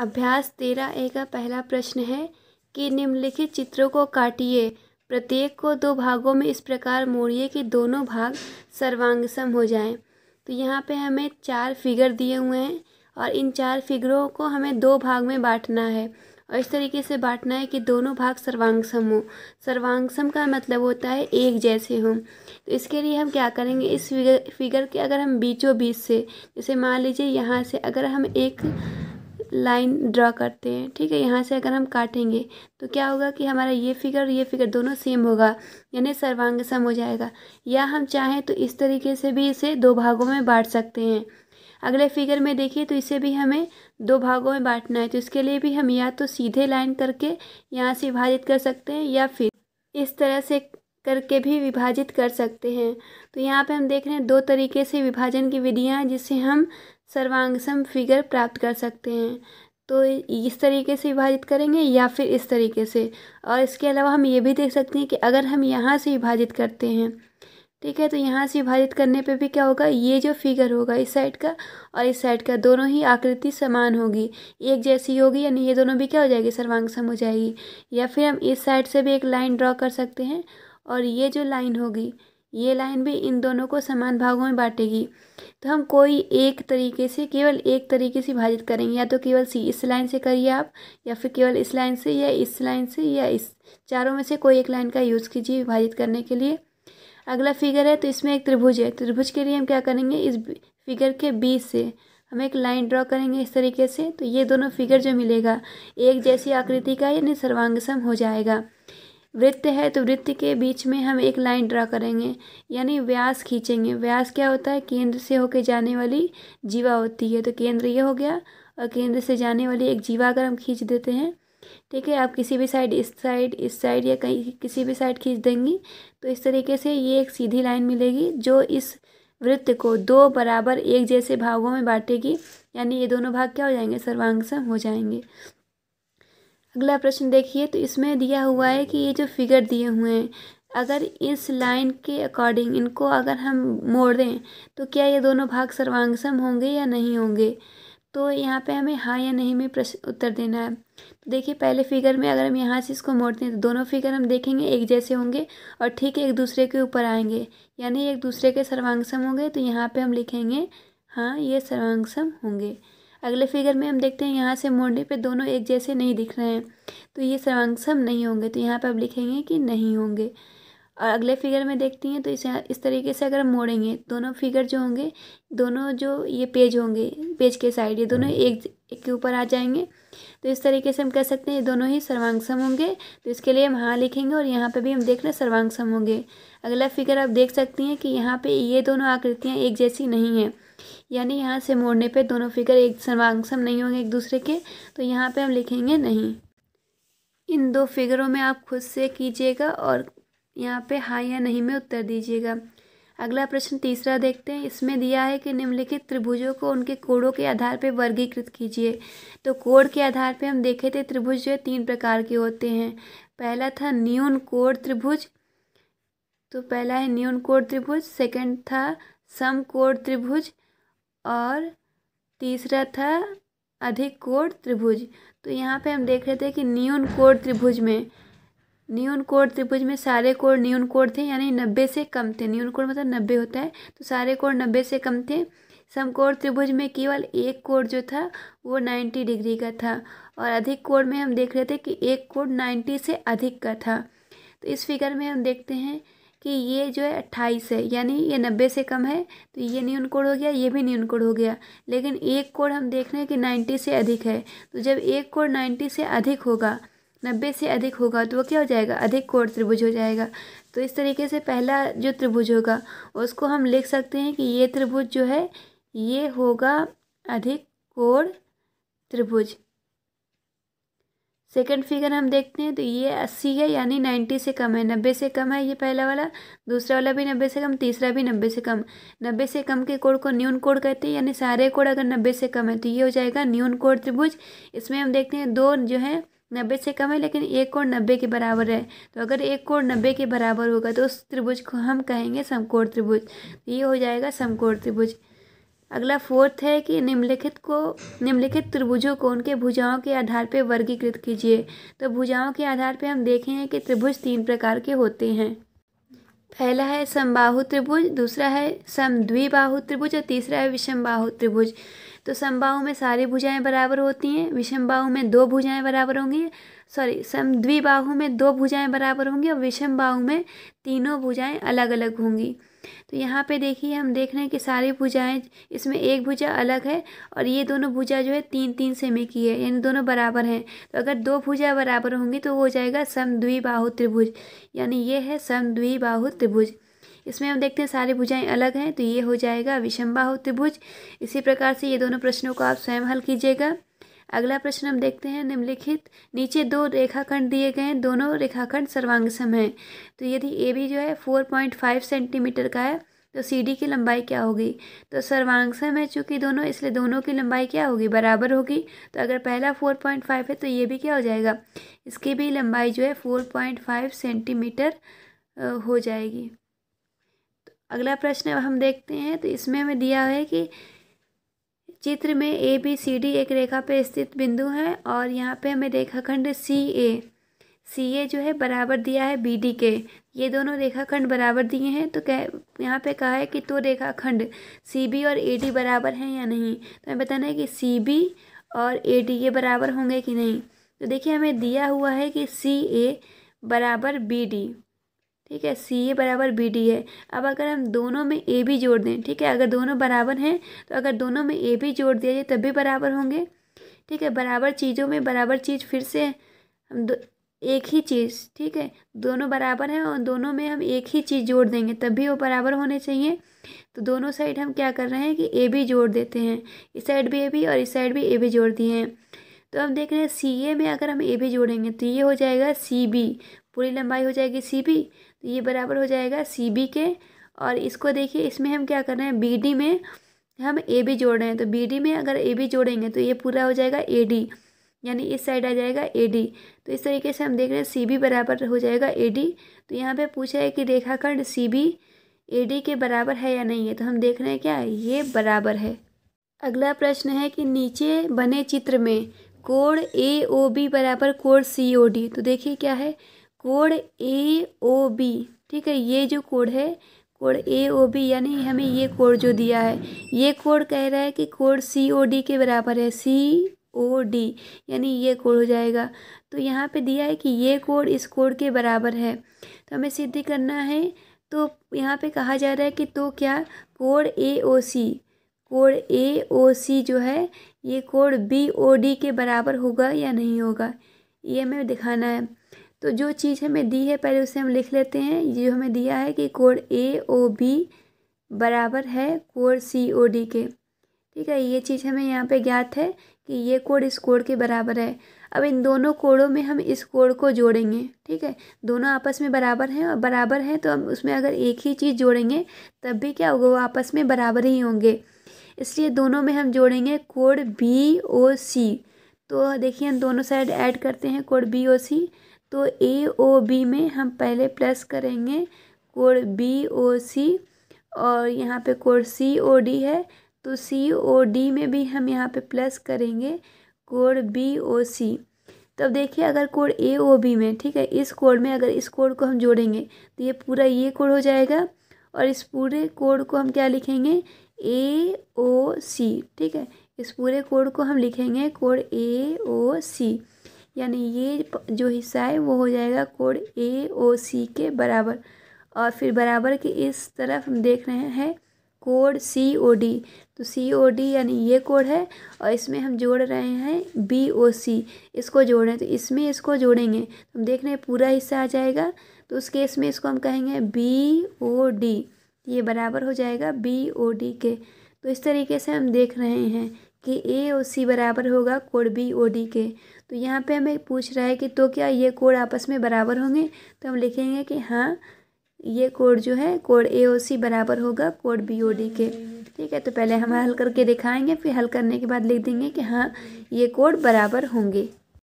अभ्यास तेरह ए का पहला प्रश्न है कि निम्नलिखित चित्रों को काटिए प्रत्येक को दो भागों में इस प्रकार मोड़िए कि दोनों भाग सर्वांगसम हो जाएं तो यहाँ पे हमें चार फिगर दिए हुए हैं और इन चार फिगरों को हमें दो भाग में बांटना है और इस तरीके से बांटना है कि दोनों भाग सर्वांगसम हो सर्वांगसम का मतलब होता है एक जैसे हो तो इसके लिए हम क्या करेंगे इस फिगर फिगर के अगर हम बीचों बीच से जैसे मान लीजिए यहाँ से अगर हम एक लाइन ड्रा करते हैं ठीक है यहाँ से अगर हम काटेंगे तो क्या होगा कि हमारा ये फिगर और ये फिगर दोनों सेम होगा यानी सर्वांग सम हो जाएगा या हम चाहें तो इस तरीके से भी इसे दो भागों में बांट सकते हैं अगले फिगर में देखिए तो इसे भी हमें दो भागों में बांटना है तो इसके लिए भी हम या तो सीधे लाइन करके यहाँ से विभाजित कर सकते हैं या फिर इस तरह से करके भी विभाजित कर सकते हैं तो यहाँ पे हम देख रहे हैं दो तरीके से विभाजन की विधियाँ जिससे हम सर्वांगसम फिगर प्राप्त कर सकते हैं तो इस तरीके से विभाजित करेंगे या फिर इस तरीके से और इसके अलावा हम ये भी देख सकते हैं कि अगर हम यहाँ से विभाजित करते हैं ठीक है तो यहाँ से विभाजित करने पे भी क्या होगा ये जो फिगर होगा इस साइड का और इस साइड का दोनों ही आकृति समान होगी एक जैसी होगी यानी ये दोनों भी क्या हो जाएगी सर्वांगसम हो जाएगी या फिर हम इस साइड से भी एक लाइन ड्रॉ कर सकते हैं और ये जो लाइन होगी ये लाइन भी इन दोनों को समान भागों में बांटेगी तो हम कोई एक तरीके से केवल एक तरीके से विभाजित करेंगे या तो केवल सी इस लाइन से करिए आप या फिर केवल इस लाइन से या इस लाइन से या इस चारों में से कोई एक लाइन का यूज़ कीजिए विभाजित करने के लिए अगला फिगर है तो इसमें एक त्रिभुज है त्रिभुज के लिए हम क्या करेंगे इस फिगर के बीच से हम एक लाइन ड्रॉ करेंगे इस तरीके से तो ये दोनों फिगर जो मिलेगा एक जैसी आकृति का यानी सर्वांगसम हो जाएगा वृत्त है तो वृत्त के बीच में हम एक लाइन ड्रा करेंगे यानी व्यास खींचेंगे व्यास क्या होता है केंद्र से होके जाने वाली जीवा होती है तो केंद्र ये हो गया और केंद्र से जाने वाली एक जीवा अगर हम खींच देते हैं ठीक है आप किसी भी साइड इस साइड इस साइड या कहीं किसी भी साइड खींच देंगी तो इस तरीके से ये एक सीधी लाइन मिलेगी जो इस वृत्त को दो बराबर एक जैसे भागों में बांटेगी यानी ये दोनों भाग क्या हो जाएंगे सर्वांग सम हो जाएंगे अगला प्रश्न देखिए तो इसमें दिया हुआ है कि ये जो फिगर दिए हुए हैं अगर इस लाइन के अकॉर्डिंग इनको अगर हम मोड़ दें तो क्या ये दोनों भाग सर्वांगसम होंगे या नहीं होंगे तो यहाँ पे हमें हाँ या नहीं में प्रश्न उत्तर देना है तो देखिए पहले फिगर में अगर हम यहाँ से इसको मोड़ते हैं तो दोनों फिगर हम देखेंगे एक जैसे होंगे और ठीक है एक दूसरे के ऊपर आएंगे यानी एक दूसरे के सर्वांगसम होंगे तो यहाँ पे हम लिखेंगे हाँ ये सर्वांगसम होंगे अगले फिगर में हम देखते हैं यहाँ से मोड़ने पे दोनों एक जैसे नहीं दिख रहे हैं तो ये सर्वांगसम नहीं होंगे तो यहाँ पर आप लिखेंगे कि नहीं होंगे और अगले फिगर में देखती हैं तो इसे इस तरीके से अगर हम मोड़ेंगे दोनों फिगर जो होंगे दोनों जो ये पेज होंगे पेज के साइड ये दोनों हम्म। एक एक के ऊपर आ जाएंगे तो इस तरीके से हम कह सकते हैं ये दोनों ही सर्वांगसम होंगे तो इसके लिए हम हाँ लिखेंगे और यहाँ पे भी हम देख रहे हैं सर्वांगसम होंगे अगला फिगर आप देख सकती हैं कि यहाँ पे ये दोनों आकृतियाँ एक जैसी नहीं हैं यानी यहाँ से मोड़ने पे दोनों फिगर एक सर्वांगसम नहीं होंगे एक दूसरे के तो यहाँ पर हम लिखेंगे नहीं इन दो फिगरों में आप खुद से कीजिएगा और यहाँ पर हाँ या नहीं में उत्तर दीजिएगा अगला प्रश्न तीसरा देखते हैं इसमें दिया है कि निम्नलिखित त्रिभुजों को उनके कोड़ों के आधार पर वर्गीकृत कीजिए तो कोड के आधार पर हम देखे थे त्रिभुज जो तीन प्रकार के होते हैं पहला था न्यून कोड त्रिभुज तो पहला है न्यून कोड त्रिभुज सेकंड था सम कोड त्रिभुज और तीसरा था अधिक कोड त्रिभुज तो यहाँ पर हम देख रहे थे कि न्यून कोड त्रिभुज में न्यून कोड त्रिभुज में सारे कोड न्यून कोड थे यानी नब्बे से कम थे न्यून कोड मतलब नब्बे होता है तो सारे कोड नब्बे से कम थे समकोण त्रिभुज में केवल एक कोण जो था वो नाइन्टी डिग्री का था और अधिक कोण में हम देख रहे थे कि एक कोण नाइन्टी से अधिक का था तो इस फिगर में हम देखते हैं कि ये जो है अट्ठाईस है यानी ये नब्बे से कम है तो ये न्यून कोण हो गया ये भी न्यून कोण हो गया लेकिन एक कोण हम देख रहे हैं कि नाइन्टी से अधिक है तो जब एक कोण नाइन्टी से अधिक होगा नब्बे से अधिक होगा तो वो क्या हो जाएगा अधिक कोण त्रिभुज हो जाएगा तो इस तरीके से पहला जो त्रिभुज होगा उसको हम लिख सकते हैं कि ये त्रिभुज जो है ये होगा अधिक कोण त्रिभुज सेकंड फिगर हम देखते हैं तो ये अस्सी है यानी नाइन्टी से कम है नब्बे से कम है ये पहला वाला दूसरा वाला भी नब्बे से कम तीसरा भी नब्बे से कम नब्बे से कम के कोण को न्यून कोण कहते हैं यानी सारे कोण अगर नब्बे से कम है तो ये हो जाएगा न्यून कोण त्रिभुज इसमें हम देखते हैं दो जो है नब्बे से कम है लेकिन एक कोण नब्बे के बराबर है तो अगर एक कोण नब्बे के बराबर होगा तो उस त्रिभुज को हम कहेंगे समकोण त्रिभुज तो ये हो जाएगा समकोण त्रिभुज अगला फोर्थ है कि निम्नलिखित को निम्नलिखित त्रिभुजों को उनके भुजाओं के आधार पर वर्गीकृत कीजिए तो भुजाओं के आधार पर हम देखेंगे कि त्रिभुज तीन प्रकार के होते हैं पहला है समबाहु त्रिभुज दूसरा है समद्विबाहु त्रिभुज और तीसरा है विषमबाहु त्रिभुज तो समबाहु में सारी भुजाएं बराबर होती हैं विषमबाहु में दो भुजाएं बराबर होंगी सॉरी समद्विबाहु में दो भुजाएं बराबर होंगी और विषमबाहु में तीनों भुजाएं अलग अलग होंगी तो यहाँ पे देखिए हम देख रहे हैं कि सारी भुजाएं इसमें एक भुजा अलग है और ये दोनों भुजा जो है तीन तीन सेमी की है यानी दोनों बराबर हैं तो अगर दो भुजा बराबर होंगी तो वो हो जाएगा सम समद्विबाहु त्रिभुज यानी ये है सम समद्विबाहु त्रिभुज इसमें हम देखते हैं सारी भुजाएं अलग हैं तो ये हो जाएगा विषम बाहु त्रिभुज इसी प्रकार से ये दोनों प्रश्नों को आप स्वयं हल कीजिएगा अगला प्रश्न हम देखते हैं निम्नलिखित नीचे दो रेखाखंड दिए गए हैं दोनों रेखाखंड सर्वांगसम हैं तो यदि ए बी जो है फोर पॉइंट फाइव सेंटीमीटर का है तो सी डी की लंबाई क्या होगी तो सर्वांगसम है चूँकि दोनों इसलिए दोनों की लंबाई क्या होगी बराबर होगी तो अगर पहला फोर पॉइंट फाइव है तो ये भी क्या हो जाएगा इसकी भी लंबाई जो है फोर पॉइंट फाइव सेंटीमीटर हो जाएगी तो अगला प्रश्न अब हम देखते हैं तो इसमें हमें दिया है कि चित्र में ए बी सी डी एक रेखा पर स्थित बिंदु है और यहाँ पे हमें रेखाखंड सी ए सी ए जो है बराबर दिया है बी डी के ये दोनों रेखाखंड बराबर दिए हैं तो कह यहाँ पे कहा है कि तो रेखाखंड सी बी और ए डी बराबर हैं या नहीं तो हमें बताना है कि सी बी और ए डी ये बराबर होंगे कि नहीं तो देखिए हमें दिया हुआ है कि सी ए बराबर बी डी ठीक है सी ए बराबर बी डी है अब अगर हम दोनों में ए भी जोड़ दें ठीक है अगर दोनों बराबर हैं तो अगर दोनों में ए भी जोड़ दिया जाए तब भी बराबर होंगे ठीक है बराबर चीज़ों में बराबर चीज़ फिर से हम दो एक ही चीज़ ठीक है दोनों बराबर हैं और दोनों में हम एक ही चीज़ जोड़ देंगे तब भी वो बराबर होने चाहिए तो दोनों साइड हम क्या कर रहे हैं कि ए भी जोड़ देते हैं इस साइड भी ए भी और इस साइड भी ए भी जोड़ दिए हैं तो हम देख रहे हैं सी ए में अगर हम ए बी जोड़ेंगे तो ये हो जाएगा सी बी पूरी लंबाई हो जाएगी सी बी तो ये बराबर हो जाएगा सी बी के और इसको देखिए इसमें हम क्या कर रहे हैं बी डी में हम ए बी जोड़ रहे हैं तो बी डी में अगर ए बी जोड़ेंगे तो ये पूरा हो जाएगा ए डी यानी इस साइड आ जाएगा ए डी तो इस तरीके से हम देख रहे हैं सी बी बराबर हो जाएगा ए डी तो यहाँ पे पूछा है कि रेखाखंड सी बी ए डी के बराबर है या नहीं है तो हम देख रहे हैं क्या ये बराबर है अगला प्रश्न है कि नीचे बने चित्र में कोड ए ओ बी बराबर कोड सी ओ डी तो देखिए क्या है कोड ए ओ बी ठीक है ये जो कोड है कोड ए ओ बी यानी हमें ये कोड जो दिया है ये कोड कह रहा है कि कोड सी ओ डी के बराबर है सी ओ डी यानी ये कोड हो जाएगा तो यहाँ पे दिया है कि ये कोड इस कोड के बराबर है तो हमें सिद्ध करना है तो यहाँ पे कहा जा रहा है कि तो क्या कोड ए ओ सी कोण ए ओ सी जो है ये कोण बी ओ डी के बराबर होगा या नहीं होगा ये हमें दिखाना है तो जो चीज़ हमें दी है पहले उसे हम लिख लेते हैं ये जो हमें दिया है कि कोण ए ओ बी बराबर है कोण सी ओ डी के ठीक है ये चीज़ हमें यहाँ पे ज्ञात है कि ये कोड इस कोड के बराबर है अब इन दोनों कोडों में हम इस कोड को जोड़ेंगे ठीक है दोनों आपस में बराबर हैं और बराबर हैं तो हम उसमें अगर एक ही चीज़ जोड़ेंगे तब भी क्या होगा वो आपस में बराबर ही होंगे इसलिए दोनों में हम जोड़ेंगे कोड बी ओ सी तो देखिए हम दोनों साइड ऐड करते हैं कोड बी ओ सी तो ए ओ बी में हम पहले प्लस करेंगे कोड बी ओ सी और यहाँ पे कोड सी ओ डी है तो सी ओ डी में भी हम यहाँ पे प्लस करेंगे कोड बी ओ सी तब देखिए अगर कोड ए ओ बी में ठीक है इस कोड में अगर इस कोड को हम जोड़ेंगे तो ये पूरा ये कोड हो जाएगा और इस पूरे कोड को हम क्या लिखेंगे ए ओ सी ठीक है इस पूरे कोड को हम लिखेंगे कोड ए ओ सी यानी ये जो हिस्सा है वो हो जाएगा कोड ए ओ सी के बराबर और फिर बराबर के इस तरफ हम देख रहे हैं कोड सी ओ डी तो सी ओ डी यानी ये कोड है और इसमें हम जोड़ रहे हैं बी ओ सी इसको जोड़ रहे हैं तो इसमें इसको जोड़ेंगे तो हम देख रहे हैं पूरा हिस्सा आ जाएगा तो उस केस में इसको हम कहेंगे बी ओ डी ये बराबर हो जाएगा बी ओ डी के तो इस तरीके से हम देख रहे हैं कि ए ओ सी बराबर होगा कोड बी ओ डी के तो यहाँ पे हमें पूछ रहा है कि तो क्या ये कोड आपस में बराबर होंगे तो हम लिखेंगे कि हाँ ये कोड जो है कोड ए ओ सी बराबर होगा कोड बी ओ डी के ठीक है तो पहले हम हल करके दिखाएंगे फिर हल करने के बाद लिख देंगे कि हाँ ये कोड बराबर होंगे